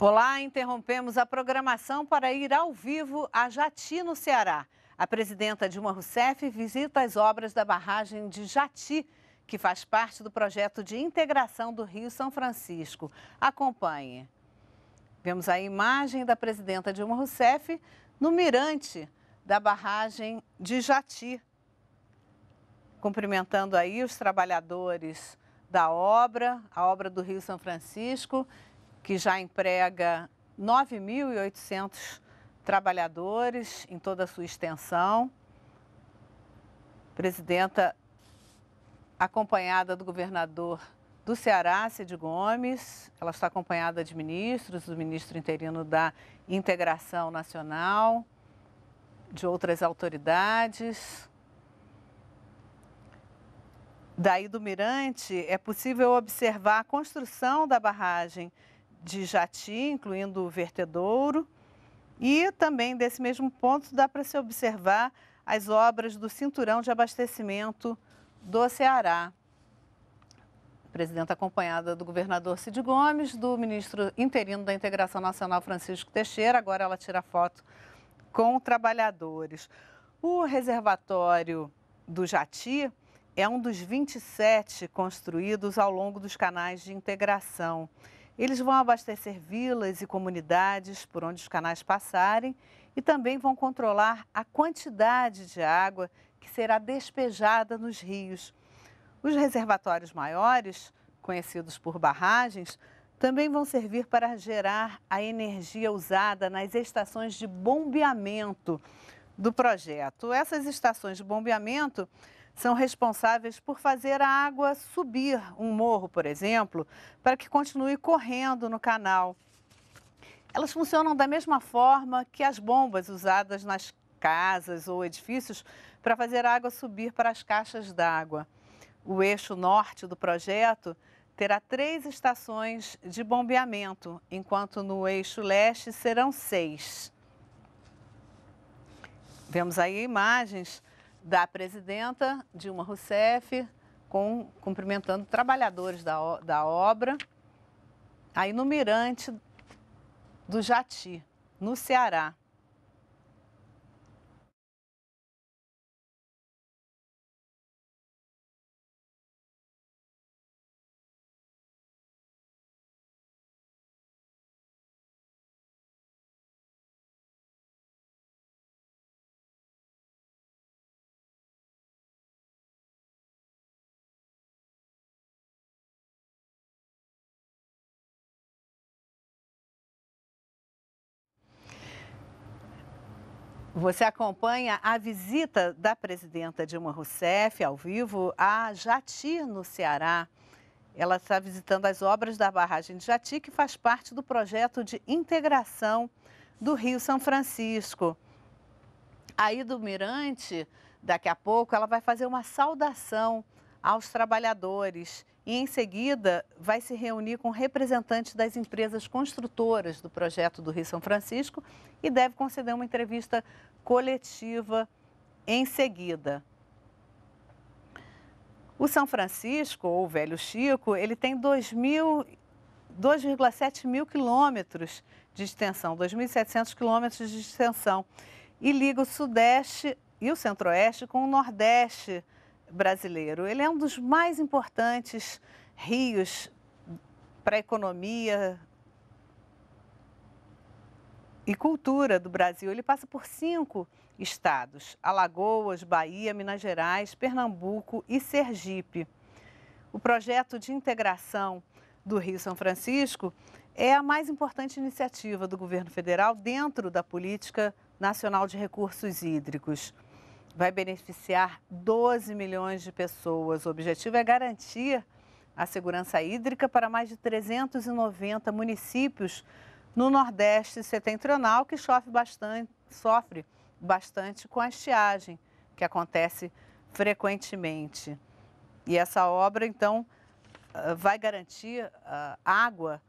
Olá, interrompemos a programação para ir ao vivo a Jati, no Ceará. A presidenta Dilma Rousseff visita as obras da barragem de Jati, que faz parte do projeto de integração do Rio São Francisco. Acompanhe. Vemos a imagem da presidenta Dilma Rousseff no mirante da barragem de Jati, cumprimentando aí os trabalhadores da obra, a obra do Rio São Francisco que já emprega 9.800 trabalhadores em toda a sua extensão. Presidenta acompanhada do governador do Ceará, Cid Gomes. Ela está acompanhada de ministros, do ministro interino da Integração Nacional, de outras autoridades. Daí do Mirante, é possível observar a construção da barragem de Jati, incluindo o vertedouro, e também desse mesmo ponto dá para se observar as obras do cinturão de abastecimento do Ceará. Presidenta acompanhada do governador Cid Gomes, do ministro interino da Integração Nacional Francisco Teixeira, agora ela tira foto com trabalhadores. O reservatório do Jati é um dos 27 construídos ao longo dos canais de integração. Eles vão abastecer vilas e comunidades por onde os canais passarem e também vão controlar a quantidade de água que será despejada nos rios. Os reservatórios maiores, conhecidos por barragens, também vão servir para gerar a energia usada nas estações de bombeamento do projeto. Essas estações de bombeamento são responsáveis por fazer a água subir um morro, por exemplo, para que continue correndo no canal. Elas funcionam da mesma forma que as bombas usadas nas casas ou edifícios para fazer a água subir para as caixas d'água. O eixo norte do projeto terá três estações de bombeamento, enquanto no eixo leste serão seis. Vemos aí imagens da presidenta Dilma Rousseff, com, cumprimentando trabalhadores da, da obra, aí no Mirante do Jati, no Ceará. Você acompanha a visita da presidenta Dilma Rousseff ao vivo a Jati, no Ceará. Ela está visitando as obras da barragem de Jati, que faz parte do projeto de integração do Rio São Francisco. Aí do Mirante, daqui a pouco, ela vai fazer uma saudação aos trabalhadores e, em seguida, vai se reunir com representantes das empresas construtoras do projeto do Rio São Francisco e deve conceder uma entrevista coletiva em seguida. O São Francisco, ou o Velho Chico, ele tem 2,7 mil quilômetros de extensão, 2.700 quilômetros de extensão, e liga o Sudeste e o Centro-Oeste com o Nordeste brasileiro. Ele é um dos mais importantes rios para a economia e cultura do Brasil. Ele passa por cinco estados: Alagoas, Bahia, Minas Gerais, Pernambuco e Sergipe. O projeto de integração do Rio São Francisco é a mais importante iniciativa do governo federal dentro da política nacional de recursos hídricos. Vai beneficiar 12 milhões de pessoas. O objetivo é garantir a segurança hídrica para mais de 390 municípios no Nordeste setentrional, que sofre bastante, sofre bastante com a estiagem, que acontece frequentemente. E essa obra, então, ah, vai garantir ah, água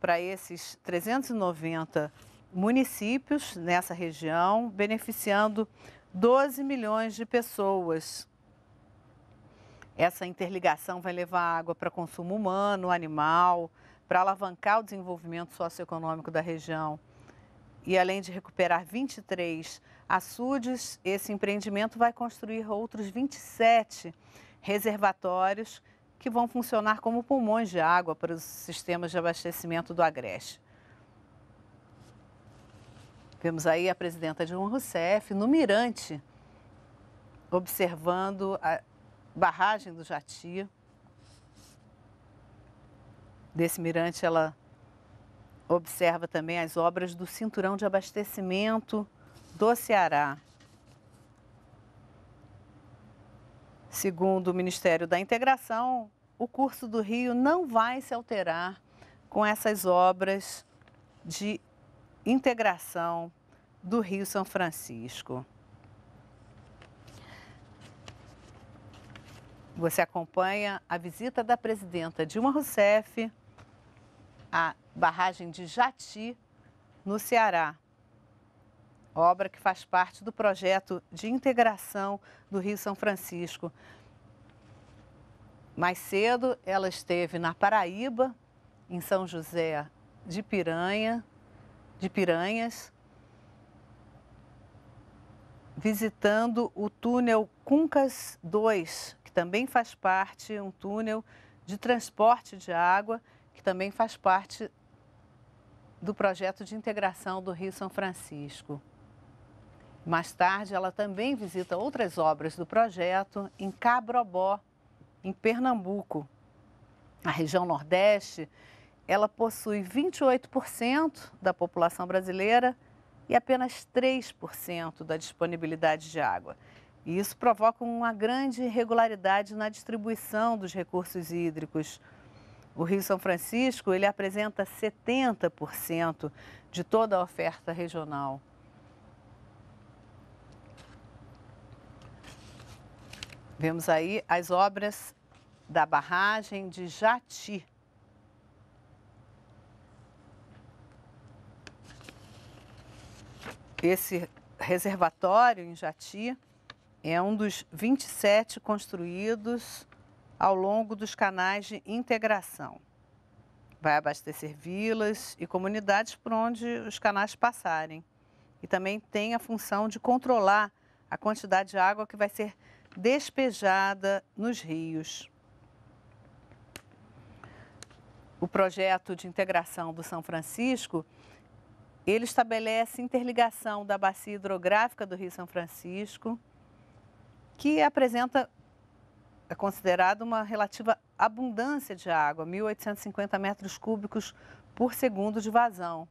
para esses 390 municípios nessa região, beneficiando 12 milhões de pessoas. Essa interligação vai levar água para consumo humano, animal, para alavancar o desenvolvimento socioeconômico da região. E além de recuperar 23 açudes, esse empreendimento vai construir outros 27 reservatórios que vão funcionar como pulmões de água para os sistemas de abastecimento do Agreste. Vemos aí a presidenta Dilma Rousseff no mirante, observando a barragem do Jati, desse mirante, ela observa também as obras do cinturão de abastecimento do Ceará. Segundo o Ministério da Integração, o curso do rio não vai se alterar com essas obras de integração do Rio São Francisco. Você acompanha a visita da presidenta Dilma Rousseff a barragem de Jati, no Ceará. Obra que faz parte do projeto de integração do Rio São Francisco. Mais cedo, ela esteve na Paraíba, em São José de Piranha, de Piranhas, visitando o túnel Cuncas 2, que também faz parte, um túnel de transporte de água que também faz parte do projeto de integração do Rio São Francisco. Mais tarde, ela também visita outras obras do projeto em Cabrobó, em Pernambuco. A região Nordeste, ela possui 28% da população brasileira e apenas 3% da disponibilidade de água. E isso provoca uma grande irregularidade na distribuição dos recursos hídricos. O Rio São Francisco, ele apresenta 70% de toda a oferta regional. Vemos aí as obras da barragem de Jati. Esse reservatório em Jati é um dos 27 construídos ao longo dos canais de integração. Vai abastecer vilas e comunidades por onde os canais passarem. E também tem a função de controlar a quantidade de água que vai ser despejada nos rios. O projeto de integração do São Francisco, ele estabelece interligação da bacia hidrográfica do Rio São Francisco, que apresenta é considerado uma relativa abundância de água, 1.850 metros cúbicos por segundo de vazão,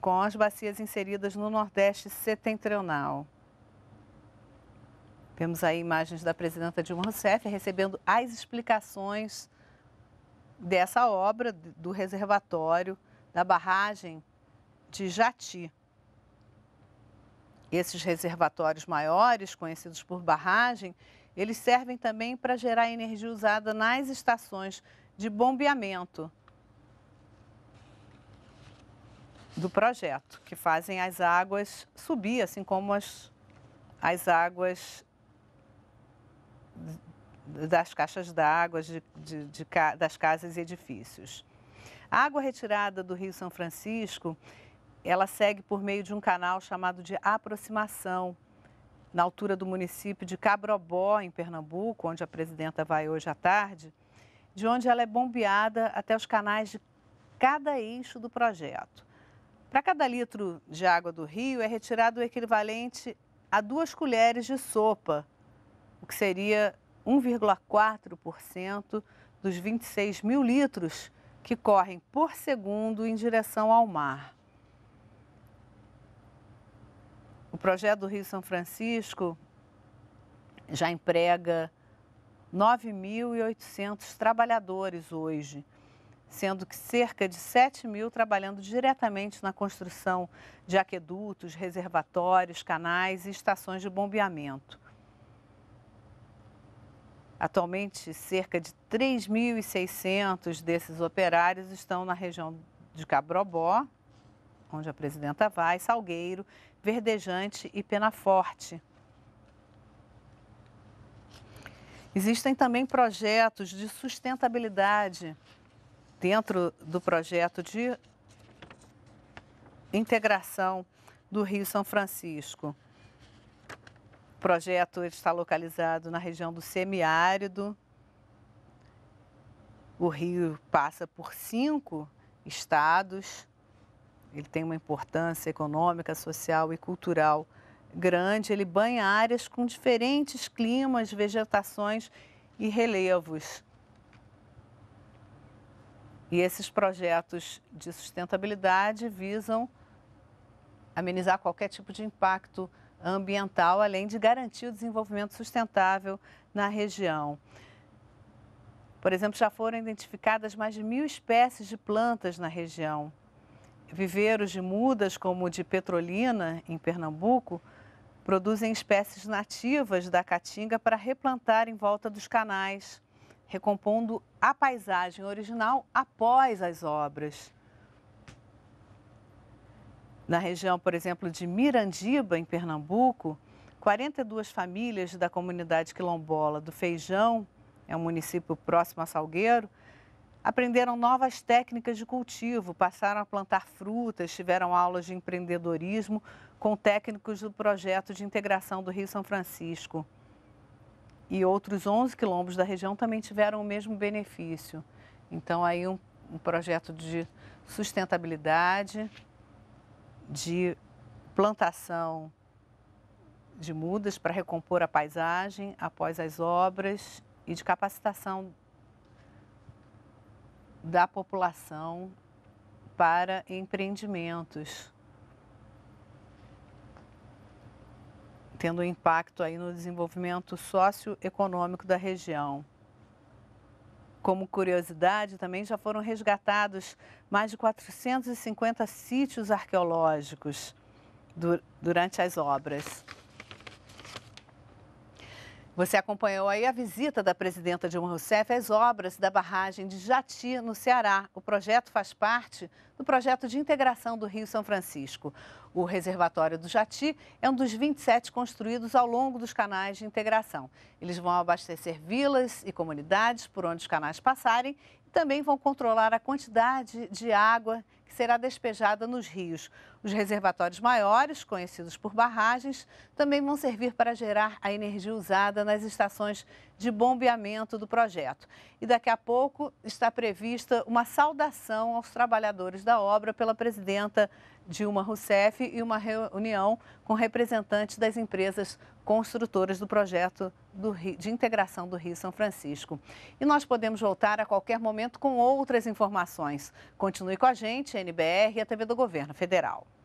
com as bacias inseridas no Nordeste setentrional. Temos aí imagens da presidenta Dilma Rousseff recebendo as explicações dessa obra do reservatório da barragem de Jati. Esses reservatórios maiores, conhecidos por barragem, eles servem também para gerar energia usada nas estações de bombeamento do projeto, que fazem as águas subir, assim como as, as águas das caixas d'água, de, de, de, das casas e edifícios. A água retirada do Rio São Francisco, ela segue por meio de um canal chamado de aproximação, na altura do município de Cabrobó, em Pernambuco, onde a presidenta vai hoje à tarde, de onde ela é bombeada até os canais de cada eixo do projeto. Para cada litro de água do rio é retirado o equivalente a duas colheres de sopa, o que seria 1,4% dos 26 mil litros que correm por segundo em direção ao mar. projeto do Rio São Francisco já emprega 9.800 trabalhadores hoje, sendo que cerca de 7 mil trabalhando diretamente na construção de aquedutos, reservatórios, canais e estações de bombeamento. Atualmente, cerca de 3.600 desses operários estão na região de Cabrobó, onde a presidenta vai, Salgueiro verdejante e penaforte. Existem também projetos de sustentabilidade dentro do projeto de integração do Rio São Francisco. O projeto está localizado na região do semiárido. O rio passa por cinco estados ele tem uma importância econômica, social e cultural grande. Ele banha áreas com diferentes climas, vegetações e relevos. E esses projetos de sustentabilidade visam amenizar qualquer tipo de impacto ambiental, além de garantir o desenvolvimento sustentável na região. Por exemplo, já foram identificadas mais de mil espécies de plantas na região. Viveiros de mudas, como o de Petrolina, em Pernambuco, produzem espécies nativas da caatinga para replantar em volta dos canais, recompondo a paisagem original após as obras. Na região, por exemplo, de Mirandiba, em Pernambuco, 42 famílias da comunidade quilombola do Feijão, é um município próximo a Salgueiro, Aprenderam novas técnicas de cultivo, passaram a plantar frutas, tiveram aulas de empreendedorismo com técnicos do projeto de integração do Rio São Francisco. E outros 11 quilombos da região também tiveram o mesmo benefício. Então, aí, um, um projeto de sustentabilidade, de plantação de mudas para recompor a paisagem após as obras e de capacitação da população para empreendimentos, tendo impacto aí no desenvolvimento socioeconômico da região. Como curiosidade, também já foram resgatados mais de 450 sítios arqueológicos durante as obras. Você acompanhou aí a visita da presidenta Dilma Rousseff às obras da barragem de Jati, no Ceará. O projeto faz parte do projeto de integração do Rio São Francisco. O reservatório do Jati é um dos 27 construídos ao longo dos canais de integração. Eles vão abastecer vilas e comunidades por onde os canais passarem também vão controlar a quantidade de água que será despejada nos rios. Os reservatórios maiores, conhecidos por barragens, também vão servir para gerar a energia usada nas estações de bombeamento do projeto. E daqui a pouco está prevista uma saudação aos trabalhadores da obra pela presidenta Dilma Rousseff e uma reunião com representantes das empresas construtoras do projeto do Rio, de integração do Rio São Francisco. E nós podemos voltar a qualquer momento com outras informações. Continue com a gente, NBR e a TV do Governo Federal.